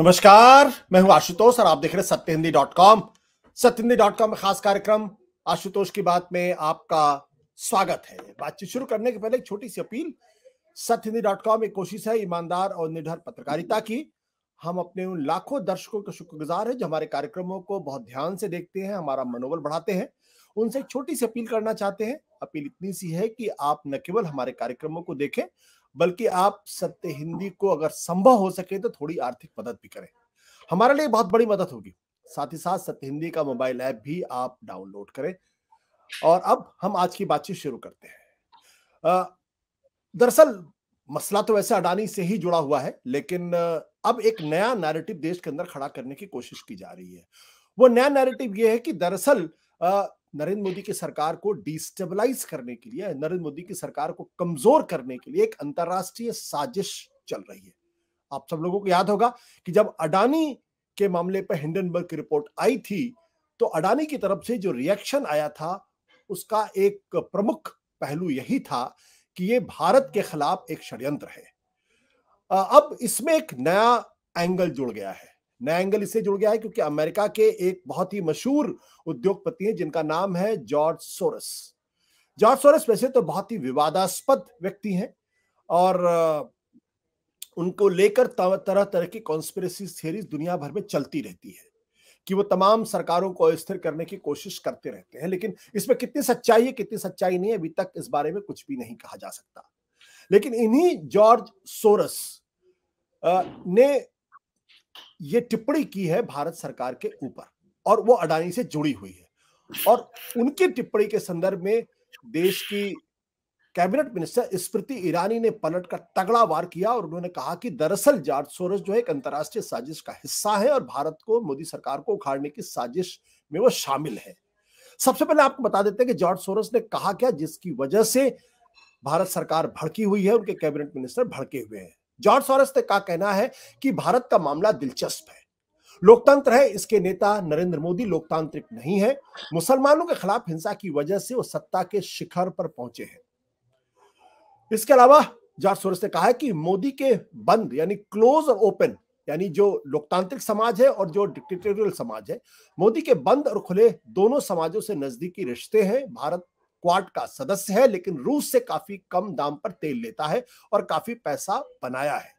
नमस्कार मैं हूं आशुतोष और आप देख रहे हैं सत्य हिंदी डॉट कॉम सत्य हिंदी डॉट कॉम खास कार्यक्रम आशुतोष की बात में आपका स्वागत है बातचीत शुरू करने के पहले एक छोटी सी अपील सत्य हिंदी डॉट कॉम एक कोशिश है ईमानदार और निर्धर पत्रकारिता की हम अपने उन लाखों दर्शकों का शुक्रगुजार है जो हमारे कार्यक्रमों को बहुत ध्यान से देखते हैं हमारा मनोबल बढ़ाते हैं उनसे एक छोटी सी अपील करना चाहते हैं अपील इतनी सी है कि आप न केवल हमारे कार्यक्रमों को देखें बल्कि आप सत्य हिंदी को अगर संभव हो सके तो थोड़ी आर्थिक मदद भी करें हमारे लिए बहुत बड़ी मदद होगी साथ ही साथ सत्य हिंदी का मोबाइल ऐप भी आप डाउनलोड करें और अब हम आज की बातचीत शुरू करते हैं दरअसल मसला तो वैसे अडानी से ही जुड़ा हुआ है लेकिन अब एक नया नैरेटिव देश के अंदर खड़ा करने की कोशिश की जा रही है वो नया नैरेटिव ये है कि दरअसल नरेंद्र मोदी की सरकार को डिस्टेबलाइज करने के लिए नरेंद्र मोदी की सरकार को कमजोर करने के लिए एक अंतरराष्ट्रीय साजिश चल रही है आप सब लोगों को याद होगा कि जब अडानी के मामले पर हिंडनबर्ग की रिपोर्ट आई थी तो अडानी की तरफ से जो रिएक्शन आया था उसका एक प्रमुख पहलू यही था कि ये भारत के खिलाफ एक षड्यंत्र है अब इसमें एक नया एंगल जुड़ गया है नया एंगल इससे जुड़ गया है क्योंकि अमेरिका के एक बहुत ही मशहूर उद्योगपति हैं जिनका नाम है जॉर्ज सोरस जॉर्ज सोरस वैसे तो बहुत ही विवादास्पद व्यक्ति हैं और उनको लेकर तरह तरह की कॉन्स्पिरसी थियरीज दुनिया भर में चलती रहती है कि वो तमाम सरकारों को अस्थिर करने की कोशिश करते रहते हैं लेकिन इसमें कितनी सच्चाई है कितनी सच्चाई नहीं है अभी तक इस बारे में कुछ भी नहीं कहा जा सकता लेकिन इन्हीं जॉर्ज सोरस ने ये टिप्पणी की है भारत सरकार के ऊपर और वो अडानी से जुड़ी हुई है और उनकी टिप्पणी के संदर्भ में देश की कैबिनेट मिनिस्टर स्मृति ईरानी ने पलट कर तगड़ा वार किया और उन्होंने कहा कि दरअसल जार्ज सोरस जो है एक अंतर्राष्ट्रीय साजिश का हिस्सा है और भारत को मोदी सरकार को उखाड़ने की साजिश में वो शामिल है सबसे पहले आपको बता देते हैं कि जॉर्ज सोरस ने कहा क्या जिसकी वजह से भारत सरकार भड़की हुई है उनके कैबिनेट मिनिस्टर भड़के हुए हैं जॉर्ज सॉरस का कहना है कि भारत का मामला दिलचस्प है लोकतंत्र है इसके नेता नरेंद्र मोदी लोकतांत्रिक नहीं है मुसलमानों के खिलाफ हिंसा की वजह से वो सत्ता के शिखर पर पहुंचे हैं इसके अलावा जॉर्ज सोरस ने कहा है कि मोदी के बंद यानी क्लोज और ओपन यानी जो लोकतांत्रिक समाज है और जो डिक्टेटोरियल समाज है मोदी के बंद और खुले दोनों समाजों से नजदीकी रिश्ते हैं भारत क्वाड का सदस्य है लेकिन रूस से काफी कम दाम पर तेल लेता है और काफी पैसा बनाया है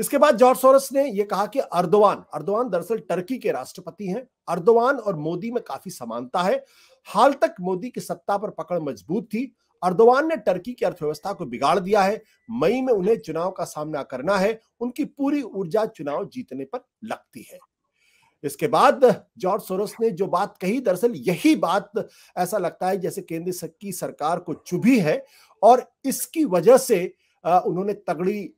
इसके बाद जॉर्ज सोरस ने यह कहा कि अर्दवान अर्दवान दरअसल टर्की के राष्ट्रपति हैं अर्दवान और मोदी में काफी समानता है हाल तक मोदी की सत्ता पर पकड़ मजबूत थी अर्दवान ने टर्की की अर्थव्यवस्था को बिगाड़ दिया है मई में उन्हें चुनाव का सामना करना है उनकी पूरी ऊर्जा चुनाव जीतने पर लगती है इसके बाद जॉर्ज सोरोस ने जो बात कही दरअसल यही बात ऐसा लगता है जैसे केंद्र की सरकार को चुभी है और इसकी वजह से उन्होंने तगड़ी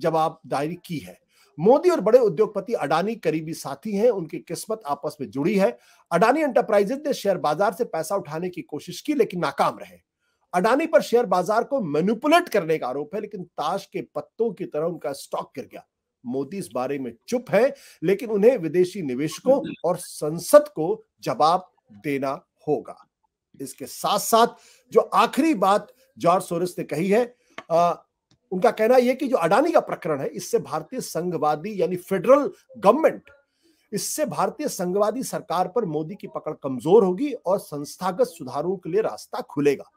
जवाबदारी की है मोदी और बड़े उद्योगपति अडानी करीबी साथी हैं उनकी किस्मत आपस में जुड़ी है अडानी एंटरप्राइजेज ने शेयर बाजार से पैसा उठाने की कोशिश की लेकिन नाकाम रहे अडानी पर शेयर बाजार को मैनिपुलेट करने का आरोप है लेकिन ताश के पत्तों की तरह उनका स्टॉक गिर गया मोदी इस बारे में चुप है लेकिन उन्हें विदेशी निवेशकों और संसद को जवाब देना होगा इसके साथ साथ जो आखिरी बात जॉर्ज सोरेस ने कही है आ, उनका कहना यह कि जो अडानी का प्रकरण है इससे भारतीय संघवादी यानी फेडरल गवर्नमेंट इससे भारतीय संघवादी सरकार पर मोदी की पकड़ कमजोर होगी और संस्थागत सुधारों के लिए रास्ता खुलेगा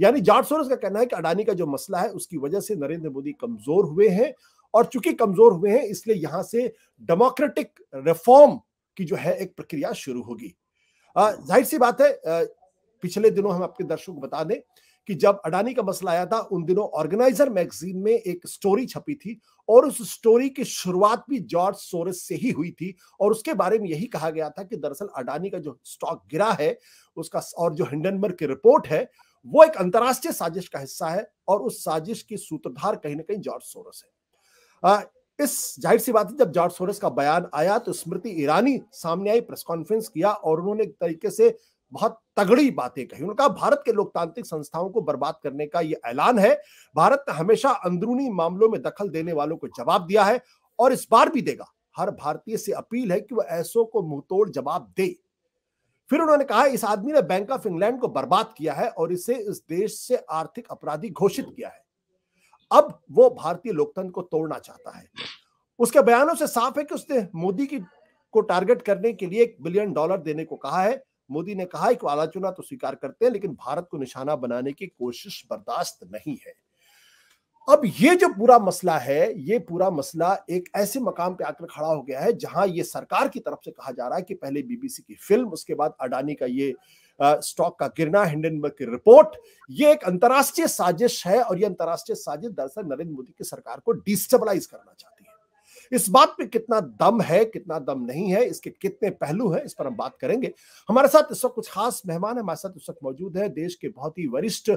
यानी जॉर्ज सोरेस का कहना है कि अडानी का जो मसला है उसकी वजह से नरेंद्र मोदी कमजोर हुए हैं और चूंकि कमजोर हुए हैं इसलिए यहां से डेमोक्रेटिक रिफॉर्म की जो है एक प्रक्रिया शुरू होगी जाहिर सी बात है पिछले दिनों हम आपके दर्शकों को बता दें कि जब अडानी का मसला आया था उन दिनों ऑर्गेनाइजर मैगजीन में एक स्टोरी छपी थी और उस स्टोरी की शुरुआत भी जॉर्ज सोरेस से ही हुई थी और उसके बारे में यही कहा गया था कि दरअसल अडानी का जो स्टॉक गिरा है उसका और जो हिंडनबर्ग की रिपोर्ट है वो एक अंतर्राष्ट्रीय साजिश का हिस्सा है और उस साजिश की सूत्रधार कहीं ना कहीं जॉर्ज सोरस है इस जाहिर सी बात है जब जॉर्ज सोरेस का बयान आया तो स्मृति ईरानी सामने आई प्रेस कॉन्फ्रेंस किया और उन्होंने एक तरीके से बहुत तगड़ी बातें कही उन्होंने कहा भारत के लोकतांत्रिक संस्थाओं को बर्बाद करने का यह ऐलान है भारत ने हमेशा अंदरूनी मामलों में दखल देने वालों को जवाब दिया है और इस बार भी देगा हर भारतीय से अपील है कि वह ऐसों को मुंहतोड़ जवाब दे फिर उन्होंने कहा इस आदमी ने बैंक ऑफ इंग्लैंड को बर्बाद किया है और इसे इस देश से आर्थिक अपराधी घोषित किया है अब वो भारतीय लोकतंत्र को तोड़ना चाहता है उसके बयानों से साफ है कि उसने मोदी की को टारगेट करने के लिए एक बिलियन डॉलर देने को कहा है मोदी ने कहा है कि आलोचना तो स्वीकार करते हैं लेकिन भारत को निशाना बनाने की कोशिश बर्दाश्त नहीं है अब ये जो पूरा मसला है ये पूरा मसला एक ऐसे मकाम पे आकर खड़ा हो गया है जहां ये सरकार की तरफ से कहा जा रहा है कि पहले बीबीसी की फिल्म उसके बाद अडानी का ये स्टॉक का गिरना हिंडनबर्ग की रिपोर्ट ये एक अंतर्राष्ट्रीय साजिश है और ये अंतर्राष्ट्रीय साजिश दरअसल नरेंद्र मोदी की सरकार को डिस्टेबलाइज करना चाहती है इस बात पे कितना दम है कितना दम नहीं है इसके कितने पहलू हैं इस पर हम बात करेंगे हमारे साथ इस वक्त कुछ खास मेहमान है हमारे साथ इस वक्त मौजूद है देश के बहुत ही वरिष्ठ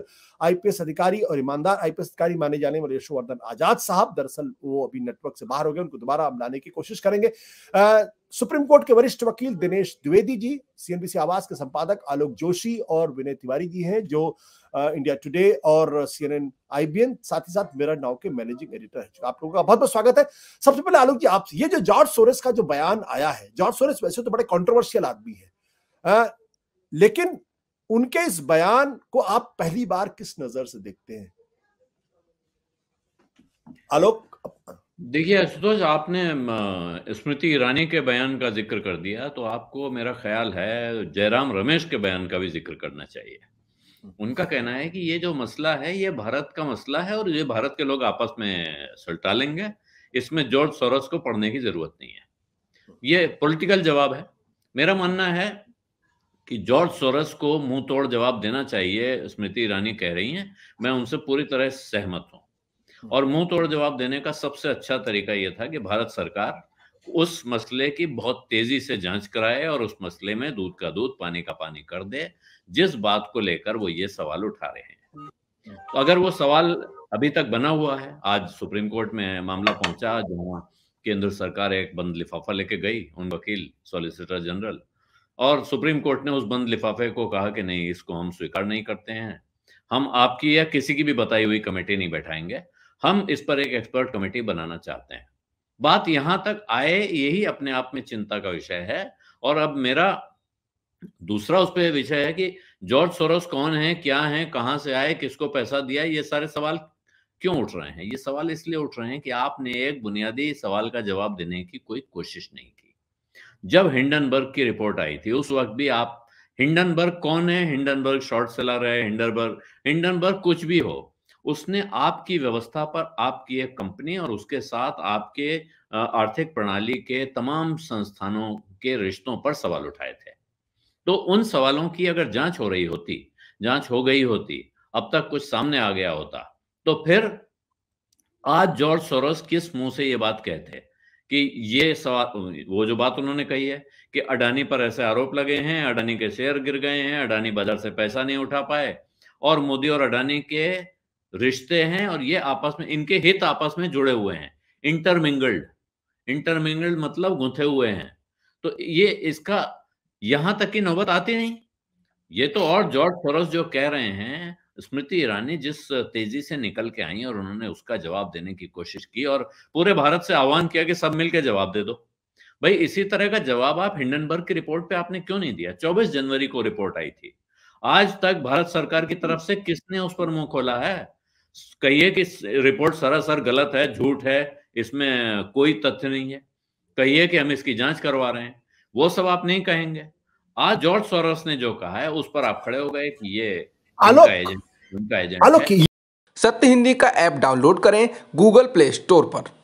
आईपीएस अधिकारी और ईमानदार आईपीएस अधिकारी माने जाने वाले यशोवर्धन आजाद साहब दरअसल वो अभी नेटवर्क से बाहर हो गए उनको दोबारा हम लाने की कोशिश करेंगे सुप्रीम कोर्ट के वरिष्ठ वकील दिनेश द्विवेदी जी सीएनबीसी आवास के संपादक आलोक जोशी और विनय तिवारी जी हैं जो इंडिया टुडे और सीएनएन आईबीएन साथ ही साथ मेरा नाव के मैनेजिंग एडिटर है आप लोगों का बहुत बहुत स्वागत है सबसे पहले आलोक जी आप ये जो जॉर्ज सोरेस का जो बयान आया है जॉर्ज सोरेस वैसे तो बड़े कॉन्ट्रोवर्शियल आदमी है आ, लेकिन उनके इस बयान को आप पहली बार किस नजर से देखते हैं आलोक देखिए आशुतोष आपने स्मृति ईरानी के बयान का ज़िक्र कर दिया, तो आपको मेरा ख़्याल है जयराम रमेश के बयान का भी ज़िक्र करना चाहिए। उनका कहना है कि ये जो मसला है, ये भारत का मसला है और ये भारत के लोग आपस में सुलटा लेंगे, इसमें जॉर्ज सोरस को पढ़ने की ज़रूरत नहीं है। ये पॉलिटिकल जवाब है। मेरा मानना है कि जॉर्ज सोरस को मुंह तोड़ जवाब देना चाहिए, स्मृति ईरानी कह रही हैं, मैं उनसे पूरी तरह सहमत हूं हाँ। और मुंह तोड़ जवाब देने का सबसे अच्छा तरीका यह था कि भारत सरकार उस मसले की बहुत तेजी से जांच कराए और उस मसले में दूध का दूध पानी का पानी कर दे जिस बात को लेकर वो ये सवाल उठा रहे हैं हाँ। तो अगर वो सवाल अभी तक बना हुआ है आज सुप्रीम कोर्ट में मामला पहुंचा जहां केंद्र सरकार एक बंद लिफाफा लेके गई उन वकील सॉलिसिटर जनरल और सुप्रीम कोर्ट ने उस बंद लिफाफे को कहा कि नहीं इसको हम स्वीकार नहीं करते हैं हम आपकी या किसी की भी बताई हुई कमेटी नहीं बैठाएंगे हम इस पर एक एक्सपर्ट कमेटी बनाना चाहते हैं बात यहां तक आए यही अपने आप में चिंता का विषय है और अब मेरा दूसरा उस पर विषय है कि जॉर्ज सोरोस कौन है क्या है कहाँ से आए किसको पैसा दिया ये सारे सवाल क्यों उठ रहे हैं ये सवाल इसलिए उठ रहे हैं कि आपने एक बुनियादी सवाल का जवाब देने की कोई कोशिश नहीं की जब हिंडनबर्ग की रिपोर्ट आई थी उस वक्त भी आप हिंडनबर्ग कौन है हिंडनबर्ग शॉर्ट सेलर है हिंडनबर्ग हिंडनबर्ग कुछ भी हो उसने आपकी व्यवस्था पर आपकी एक कंपनी और उसके साथ आपके आर्थिक प्रणाली के तमाम संस्थानों के रिश्तों पर सवाल उठाए थे तो उन सवालों की अगर जांच हो रही होती जांच हो गई होती अब तक कुछ सामने आ गया होता तो फिर आज जॉर्ज सोरस किस मुंह से ये बात कहते कि ये सवाल वो जो बात उन्होंने कही है कि अडानी पर ऐसे आरोप लगे हैं अडानी के शेयर गिर गए हैं अडानी बाजार से पैसा नहीं उठा पाए और मोदी और अडानी के रिश्ते हैं और ये आपस में इनके हित आपस में जुड़े हुए हैं इंटरमिंगल्ड इंटरमिंगल्ड मतलब गुंथे हुए हैं तो ये इसका यहां तक की नौबत आती नहीं ये तो और जॉर्ज फोरस जो कह रहे हैं स्मृति ईरानी जिस तेजी से निकल के आई और उन्होंने उसका जवाब देने की कोशिश की और पूरे भारत से आह्वान किया कि सब मिलकर जवाब दे दो भाई इसी तरह का जवाब आप हिंडनबर्ग की रिपोर्ट पे आपने क्यों नहीं दिया 24 जनवरी को रिपोर्ट आई थी आज तक भारत सरकार की हम्म। तरफ से किसने उस पर मुंह खोला है कहिए कि रिपोर्ट सरासर गलत है झूठ है इसमें कोई तथ्य नहीं है कहिए कि हम इसकी जांच करवा रहे हैं वो सब आप नहीं कहेंगे आज जॉर्ज सोरस ने जो कहा है उस पर आप खड़े हो गए कि ये आलोक एजेंट उनका एजेंट सत्य हिंदी का ऐप डाउनलोड करें गूगल प्ले स्टोर पर